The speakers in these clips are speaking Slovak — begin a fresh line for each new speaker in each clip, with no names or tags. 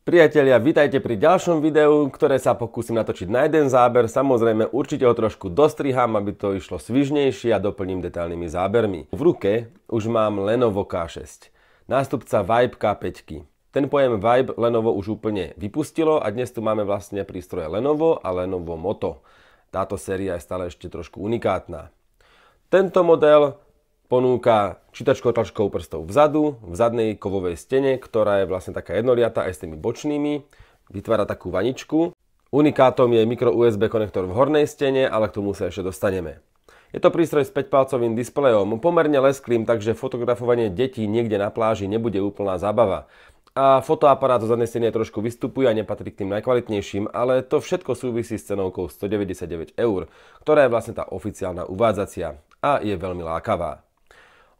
Priatelia, vitajte pri ďalšom videu, ktoré sa pokúsim natočiť na jeden záber. Samozrejme, určite ho trošku dostriham, aby to išlo svižnejšie a doplním detailnými zábermi. V ruke už mám Lenovo K6, nástupca Vibe K5. Ten pojem Vibe Lenovo už úplne vypustilo a dnes tu máme vlastne prístroje Lenovo a Lenovo Moto. Táto séria je stále ešte trošku unikátna. Tento model ponúka čítačkou tlačkou prstov vzadu, v zadnej kovovej stene, ktorá je vlastne taká jednoliata aj s tými bočnými. Vytvára takú vaničku. Unikátom je micro USB konektor v hornej stene, ale k tomu sa ešte dostaneme. Je to prístroj s 5-palcovým displejom, pomerne lesklým, takže fotografovanie detí niekde na pláži nebude úplná zábava. A fotoaparát zo zadnej steny trošku vystupuje a nepatrí k tým najkvalitnejším, ale to všetko súvisí s cenovkou 199 eur, ktorá je vlastne tá oficiálna uvádzacia a je veľmi lákavá.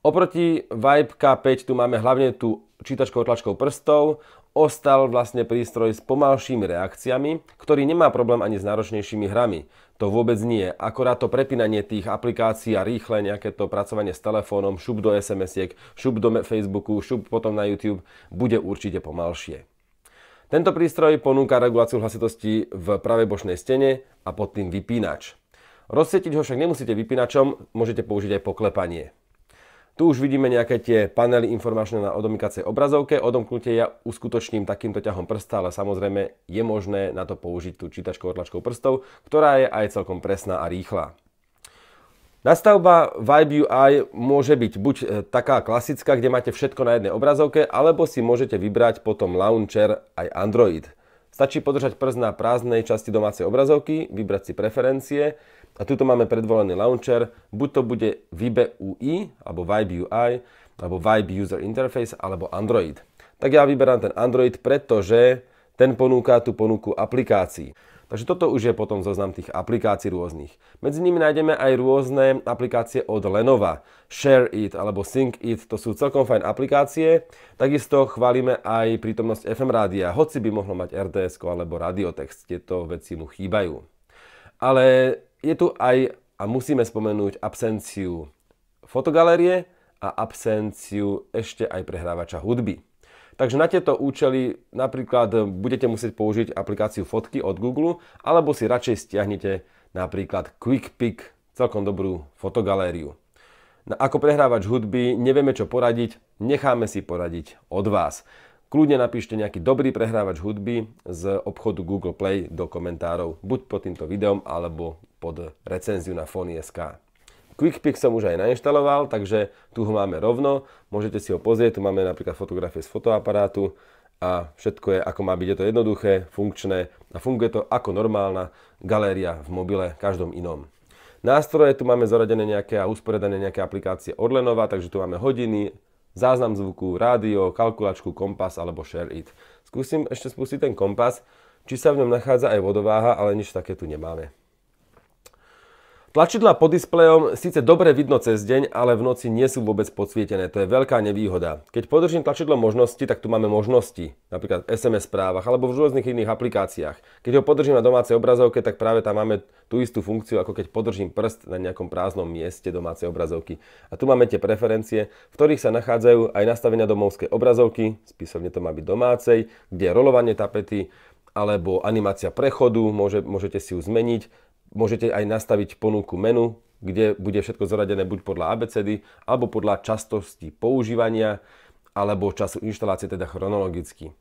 Oproti Vibe K5 tu máme hlavne tú čítačkou tlačkou prstov, ostal vlastne prístroj s pomalšími reakciami, ktorý nemá problém ani s náročnejšími hrami. To vôbec nie. Akorát to prepínanie tých aplikácií a rýchle nejaké to pracovanie s telefónom, šup do SMS-iek, šup do Facebooku, šup potom na YouTube, bude určite pomalšie. Tento prístroj ponúka reguláciu hlasitosti v pravej bočnej stene a pod tým vypínač. Rozsietiť ho však nemusíte vypínačom, môžete použiť aj poklepanie. Tu už vidíme nejaké tie panely informačné na odomykacej obrazovke. Odomknutie ja uskutočním takýmto ťahom prsta, ale samozrejme je možné na to použiť tú čítačku otlačkou prstov, ktorá je aj celkom presná a rýchla. Nastavba Vibe UI môže byť buď e, taká klasická, kde máte všetko na jednej obrazovke, alebo si môžete vybrať potom launcher aj Android. Stačí podržať prst na prázdnej časti domácej obrazovky, vybrať si preferencie, a tuto máme predvolený launcher, buď to bude Vibe UI, alebo Vibe UI, alebo Vibe User Interface, alebo Android. Tak ja vyberám ten Android, pretože ten ponúka tú ponuku aplikácií. Takže toto už je potom zoznam tých aplikácií rôznych. Medzi nimi nájdeme aj rôzne aplikácie od Lenova. Share It alebo Sync It, to sú celkom fajn aplikácie. Takisto chválime aj prítomnosť FM rádia, hoci by mohlo mať RDS alebo Radiotext, tieto veci mu chýbajú. Ale je tu aj a musíme spomenúť absenciu fotogalerie a absenciu ešte aj prehrávača hudby. Takže na tieto účely napríklad budete musieť použiť aplikáciu fotky od Google alebo si radšej stiahnete napríklad QuickPick celkom dobrú fotogalériu. No, ako prehrávač hudby nevieme čo poradiť, necháme si poradiť od vás. Kľudne napíšte nejaký dobrý prehrávač hudby z obchodu Google Play do komentárov, buď pod týmto videom, alebo pod recenziu na Fony.sk. QuickPick som už aj nainštaloval, takže tu ho máme rovno. Môžete si ho pozrieť, tu máme napríklad fotografie z fotoaparátu a všetko je ako má byť. Je to jednoduché, funkčné a funguje to ako normálna galéria v mobile, každom inom. Nástroje tu máme zoradené nejaké a usporiadané nejaké aplikácie od Lenova, takže tu máme hodiny, záznam zvuku, rádio, kalkulačku, kompas alebo share it. Skúsim ešte spustiť ten kompas, či sa v ňom nachádza aj vodováha, ale nič také tu nemáme. Tlačidla pod displejom síce dobre vidno cez deň, ale v noci nie sú vôbec podsvietené. To je veľká nevýhoda. Keď podržím tlačidlo možnosti, tak tu máme možnosti, napríklad v SMS správach alebo v rôznych iných aplikáciách. Keď ho podržím na domácej obrazovke, tak práve tam máme tú istú funkciu, ako keď podržím prst na nejakom prázdnom mieste domácej obrazovky. A tu máme tie preferencie, v ktorých sa nachádzajú aj nastavenia domovskej obrazovky, spisovne to má byť domácej, kde je rolovanie tapety, alebo animácia prechodu, môže, môžete si ju zmeniť, Môžete aj nastaviť ponuku menu, kde bude všetko zoradené buď podľa abecedy, alebo podľa častosti používania, alebo času inštalácie, teda chronologicky.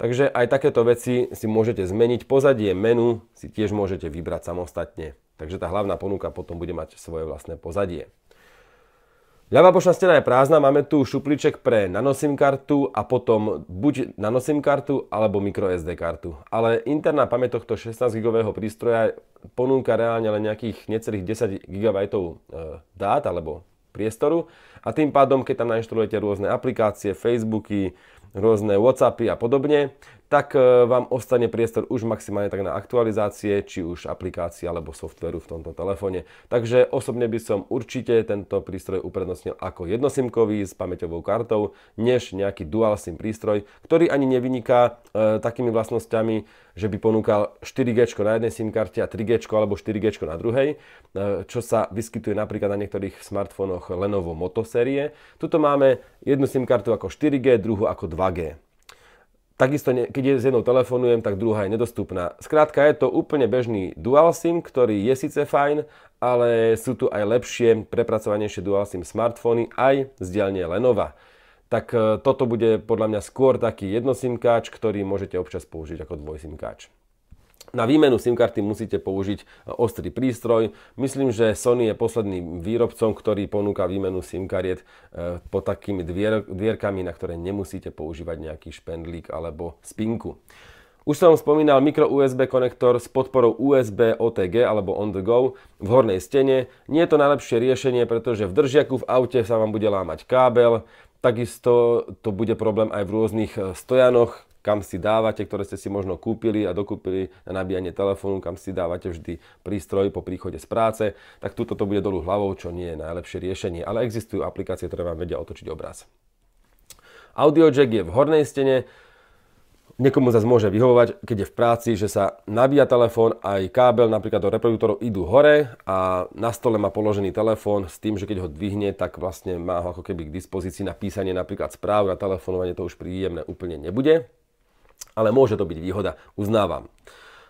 Takže aj takéto veci si môžete zmeniť. Pozadie menu si tiež môžete vybrať samostatne. Takže tá hlavná ponuka potom bude mať svoje vlastné pozadie. Ľavá bočná stena je prázdna, máme tu šupliček pre nanosim kartu a potom buď nanosim kartu alebo microSD kartu. Ale interná pamäť tohto 16 gigového prístroja ponúka reálne len nejakých necelých 10 GB e, dát alebo priestoru a tým pádom, keď tam nainštalujete rôzne aplikácie, Facebooky, rôzne Whatsappy a podobne, tak e, vám ostane priestor už maximálne tak na aktualizácie, či už aplikácie alebo softveru v tomto telefóne. Takže osobne by som určite tento prístroj uprednostnil ako jednosimkový s pamäťovou kartou, než nejaký dual SIM prístroj, ktorý ani nevyniká e, takými vlastnosťami, že by ponúkal 4G na jednej SIM karte a 3G alebo 4G na druhej, e, čo sa vyskytuje napríklad na niektorých smartfónoch Lenovo Moto série. Tuto máme jednu SIM kartu ako 4G, druhú ako 2 2G. Takisto, keď je s jednou telefonujem, tak druhá je nedostupná. Skrátka, je to úplne bežný dual SIM, ktorý je síce fajn, ale sú tu aj lepšie, prepracovanejšie dual SIM smartfóny aj z dielne Lenova. Tak e, toto bude podľa mňa skôr taký jednosimkáč, ktorý môžete občas použiť ako dvojsimkáč. Na výmenu SIM karty musíte použiť e, ostrý prístroj. Myslím, že Sony je posledným výrobcom, ktorý ponúka výmenu SIM kariet e, pod takými dvier, dvierkami, na ktoré nemusíte používať nejaký špendlík alebo spinku. Už som spomínal micro USB konektor s podporou USB OTG alebo on the go v hornej stene. Nie je to najlepšie riešenie, pretože v držiaku v aute sa vám bude lámať kábel, takisto to bude problém aj v rôznych e, stojanoch, kam si dávate, ktoré ste si možno kúpili a dokúpili na nabíjanie telefónu, kam si dávate vždy prístroj po príchode z práce, tak túto to bude dolu hlavou, čo nie je najlepšie riešenie, ale existujú aplikácie, ktoré vám vedia otočiť obraz. Audio jack je v hornej stene, Niekomu zase môže vyhovovať, keď je v práci, že sa nabíja telefón, aj kábel napríklad do reproduktorov idú hore a na stole má položený telefón s tým, že keď ho dvihne, tak vlastne má ho ako keby k dispozícii na písanie napríklad správ, na telefonovanie to už príjemné úplne nebude ale môže to byť výhoda, uznávam.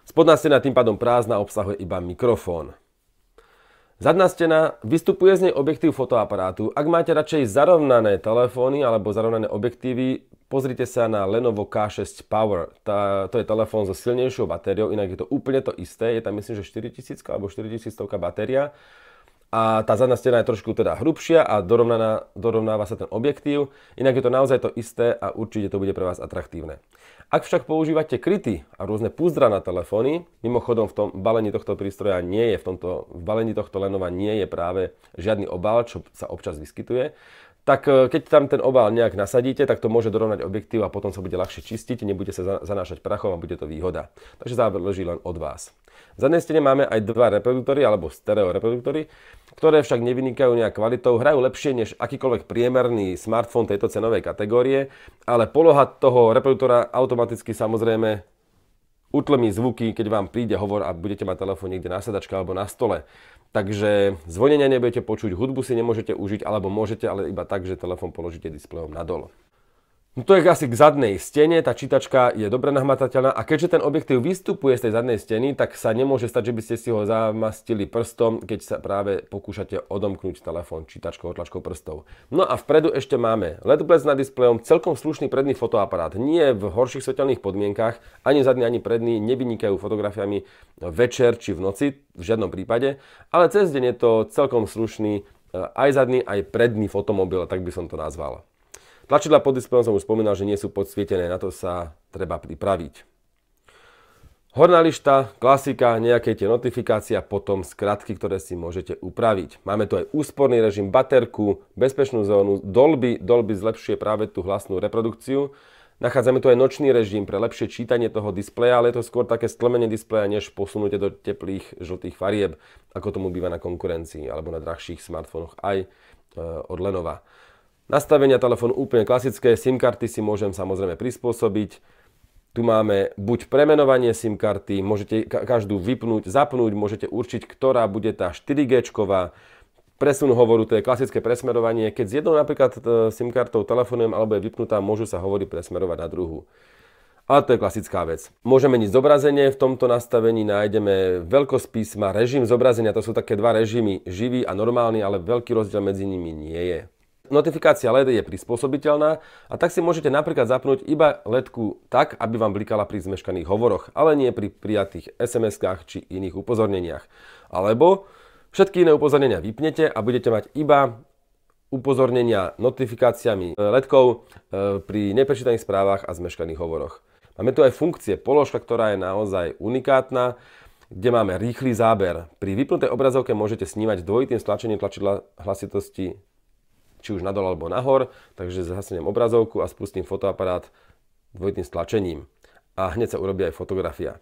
Spodná stena tým pádom prázdna obsahuje iba mikrofón. Zadná stena, vystupuje z nej objektív fotoaparátu. Ak máte radšej zarovnané telefóny alebo zarovnané objektívy, pozrite sa na Lenovo K6 Power. Tá, to je telefón so silnejšou batériou, inak je to úplne to isté. Je tam myslím, že 4000 alebo 4100 batéria a tá zadná stena je trošku teda hrubšia a dorovnaná, dorovnáva sa ten objektív. Inak je to naozaj to isté a určite to bude pre vás atraktívne. Ak však používate kryty a rôzne púzdra na telefóny, mimochodom v tom balení tohto prístroja nie je, v tomto v balení tohto Lenova nie je práve žiadny obal, čo sa občas vyskytuje, tak e, keď tam ten obal nejak nasadíte, tak to môže dorovnať objektív a potom sa bude ľahšie čistiť, nebude sa zanášať prachom a bude to výhoda. Takže leží len od vás. V zadnej stene máme aj dva reproduktory alebo stereo reproduktory ktoré však nevynikajú nejak kvalitou, hrajú lepšie než akýkoľvek priemerný smartfón tejto cenovej kategórie, ale poloha toho reproduktora automaticky samozrejme utlmi zvuky, keď vám príde hovor a budete mať telefón niekde na sedačke alebo na stole. Takže zvonenia nebudete počuť, hudbu si nemôžete užiť, alebo môžete, ale iba tak, že telefón položíte displejom nadol. No to je asi k zadnej stene, tá čítačka je dobre nahmatateľná a keďže ten objektív vystupuje z tej zadnej steny, tak sa nemôže stať, že by ste si ho zamastili prstom, keď sa práve pokúšate odomknúť telefón čítačkou, otlačkou prstov. No a vpredu ešte máme LED blesk nad displejom, celkom slušný predný fotoaparát. Nie v horších svetelných podmienkach, ani zadný, ani predný nevynikajú fotografiami večer či v noci, v žiadnom prípade, ale cez deň je to celkom slušný e, aj zadný, aj predný fotomobil, tak by som to nazval. Tlačidla pod displejom som už spomínal, že nie sú podsvietené, na to sa treba pripraviť. Horná lišta, klasika, nejaké tie notifikácia, potom skratky, ktoré si môžete upraviť. Máme tu aj úsporný režim, baterku, bezpečnú zónu, dolby. Dolby zlepšuje práve tú hlasnú reprodukciu. Nachádzame tu aj nočný režim pre lepšie čítanie toho displeja, ale je to skôr také stlmenie displeja, než posunutie do teplých žltých farieb, ako tomu býva na konkurencii alebo na drahších smartfónoch aj e, od Lenova. Nastavenia telefónu úplne klasické, SIM karty si môžem samozrejme prispôsobiť. Tu máme buď premenovanie SIM karty, môžete každú vypnúť, zapnúť, môžete určiť, ktorá bude tá 4G, presun hovoru, to je klasické presmerovanie. Keď s jednou napríklad e, SIM kartou telefonujem alebo je vypnutá, môžu sa hovory presmerovať na druhú. Ale to je klasická vec. Môžeme meniť zobrazenie, v tomto nastavení nájdeme veľkosť písma, režim zobrazenia, to sú také dva režimy, živý a normálny, ale veľký rozdiel medzi nimi nie je. Notifikácia LED je prispôsobiteľná a tak si môžete napríklad zapnúť iba LEDku tak, aby vám blikala pri zmeškaných hovoroch, ale nie pri prijatých SMS-kách či iných upozorneniach. Alebo všetky iné upozornenia vypnete a budete mať iba upozornenia notifikáciami e, LEDkov e, pri neprečítaných správach a zmeškaných hovoroch. Máme tu aj funkcie položka, ktorá je naozaj unikátna, kde máme rýchly záber. Pri vypnutej obrazovke môžete snímať dvojitým stlačením tlačidla hlasitosti či už nadol alebo nahor, takže zhasnem obrazovku a spustím fotoaparát dvojitým stlačením a hneď sa urobí aj fotografia.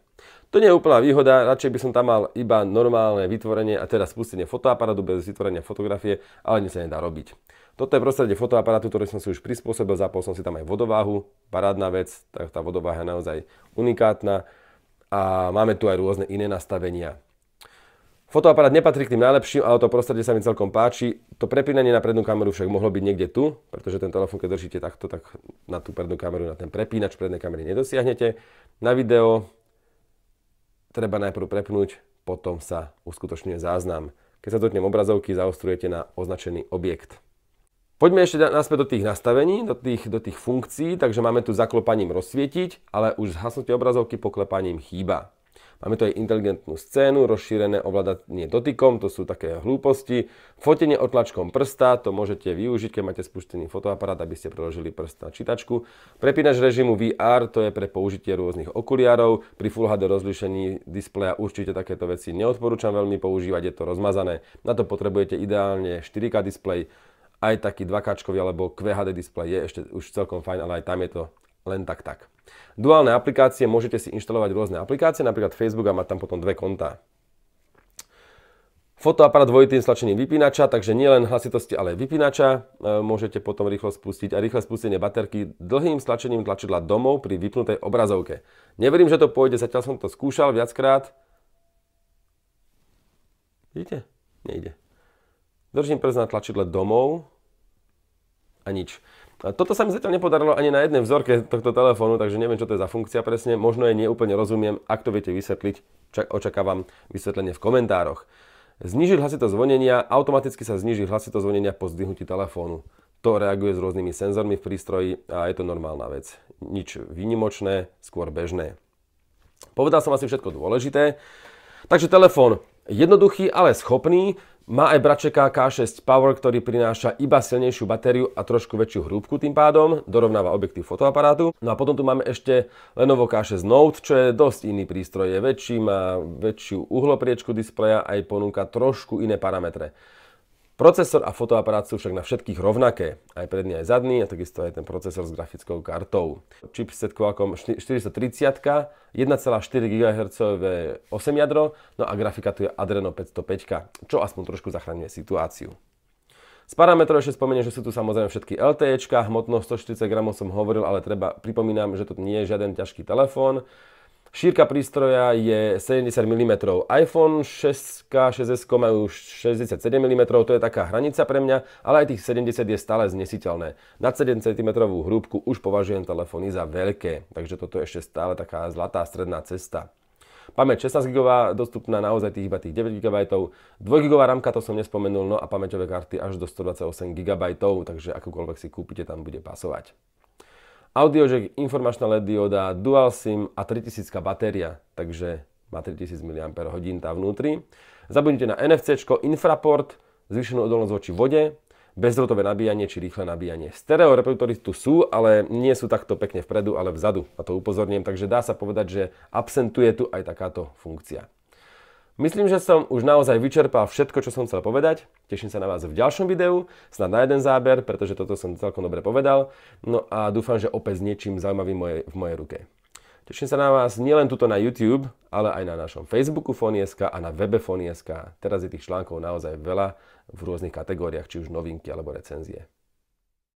To nie je úplná výhoda, radšej by som tam mal iba normálne vytvorenie a teda spustenie fotoaparátu bez vytvorenia fotografie, ale nič sa nedá robiť. Toto je prostredie fotoaparátu, ktorý som si už prispôsobil, zapol som si tam aj vodováhu, parádna vec, tak tá vodováha je naozaj unikátna a máme tu aj rôzne iné nastavenia. Fotoaparát nepatrí k tým najlepším, ale to prostredie sa mi celkom páči. To prepínanie na prednú kameru však mohlo byť niekde tu, pretože ten telefón, keď držíte takto, tak na tú prednú kameru, na ten prepínač prednej kamery nedosiahnete. Na video treba najprv prepnúť, potom sa uskutočňuje záznam. Keď sa dotknem obrazovky, zaostrujete na označený objekt. Poďme ešte naspäť do tých nastavení, do tých, do tých funkcií, takže máme tu zaklopaním rozsvietiť, ale už zhasnutie obrazovky poklepaním chýba. Máme tu aj inteligentnú scénu, rozšírené ovládanie dotykom, to sú také hlúposti. Fotenie otlačkom prsta, to môžete využiť, keď máte spustený fotoaparát, aby ste preložili prst na čítačku. Prepínač režimu VR, to je pre použitie rôznych okuliarov. Pri Full HD rozlišení displeja určite takéto veci neodporúčam veľmi používať, je to rozmazané. Na to potrebujete ideálne 4K displej, aj taký 2K alebo QHD displej je ešte už celkom fajn, ale aj tam je to len tak tak. Duálne aplikácie, môžete si inštalovať rôzne aplikácie, napríklad Facebook a mať tam potom dve konta. Fotoaparát dvojitým stlačením vypínača, takže nielen hlasitosti, ale aj vypínača e, môžete potom rýchlo spustiť a rýchle spustenie baterky dlhým stlačením tlačidla domov pri vypnutej obrazovke. Neverím, že to pôjde, zatiaľ som to skúšal viackrát. Vidíte? Nejde. Držím prst na tlačidle domov a nič. Toto sa mi zatiaľ nepodarilo ani na jednej vzorke tohto telefónu, takže neviem, čo to je za funkcia presne. Možno jej neúplne rozumiem. Ak to viete vysvetliť, čak, očakávam vysvetlenie v komentároch. Znižiť hlasitosť zvonenia. Automaticky sa zniží hlasitosť zvonenia po zdvihnutí telefónu. To reaguje s rôznymi senzormi v prístroji a je to normálna vec. Nič výnimočné, skôr bežné. Povedal som asi všetko dôležité. Takže telefón jednoduchý, ale schopný. Má aj Bračeka K6 Power, ktorý prináša iba silnejšiu batériu a trošku väčšiu hrúbku tým pádom, dorovnáva objektív fotoaparátu. No a potom tu máme ešte Lenovo K6 Note, čo je dosť iný prístroj, je väčší, má väčšiu uhlopriečku displeja aj ponúka trošku iné parametre. Procesor a fotoaparát sú však na všetkých rovnaké, aj predný, aj zadný a takisto aj ten procesor s grafickou kartou. Chipset Qualcomm 430, 1,4 GHz 8 jadro, no a grafika tu je Adreno 505, čo aspoň trošku zachraňuje situáciu. Z parametrov ešte spomeniem, že sú tu samozrejme všetky LTEčka, hmotnosť 140 g som hovoril, ale treba, pripomínam, že to nie je žiaden ťažký telefón. Šírka prístroja je 70 mm. iPhone 6, 6S majú 67 mm, to je taká hranica pre mňa, ale aj tých 70 je stále znesiteľné. Nad 7 cm hrúbku už považujem telefóny za veľké, takže toto je ešte stále taká zlatá stredná cesta. Pamäť 16 GB, dostupná naozaj tých iba tých 9 GB, 2 GB ramka to som nespomenul, no a pamäťové karty až do 128 GB, takže akúkoľvek si kúpite, tam bude pasovať. Audiojack, informačná LED dioda, dual SIM a 3000 batéria, takže má 3000 mAh tá vnútri. Zabudnite na NFC, infraport, zvýšenú odolnosť voči vode, bezdrotové nabíjanie či rýchle nabíjanie. Stereo reproduktory tu sú, ale nie sú takto pekne vpredu, ale vzadu. Na to upozorním, takže dá sa povedať, že absentuje tu aj takáto funkcia. Myslím, že som už naozaj vyčerpal všetko, čo som chcel povedať. Teším sa na vás v ďalšom videu, snad na jeden záber, pretože toto som celkom dobre povedal. No a dúfam, že opäť s niečím zaujímavým moje, v mojej ruke. Teším sa na vás nielen tuto na YouTube, ale aj na našom Facebooku Fonieska a na webe Fonieska. Teraz je tých článkov naozaj veľa v rôznych kategóriách, či už novinky alebo recenzie.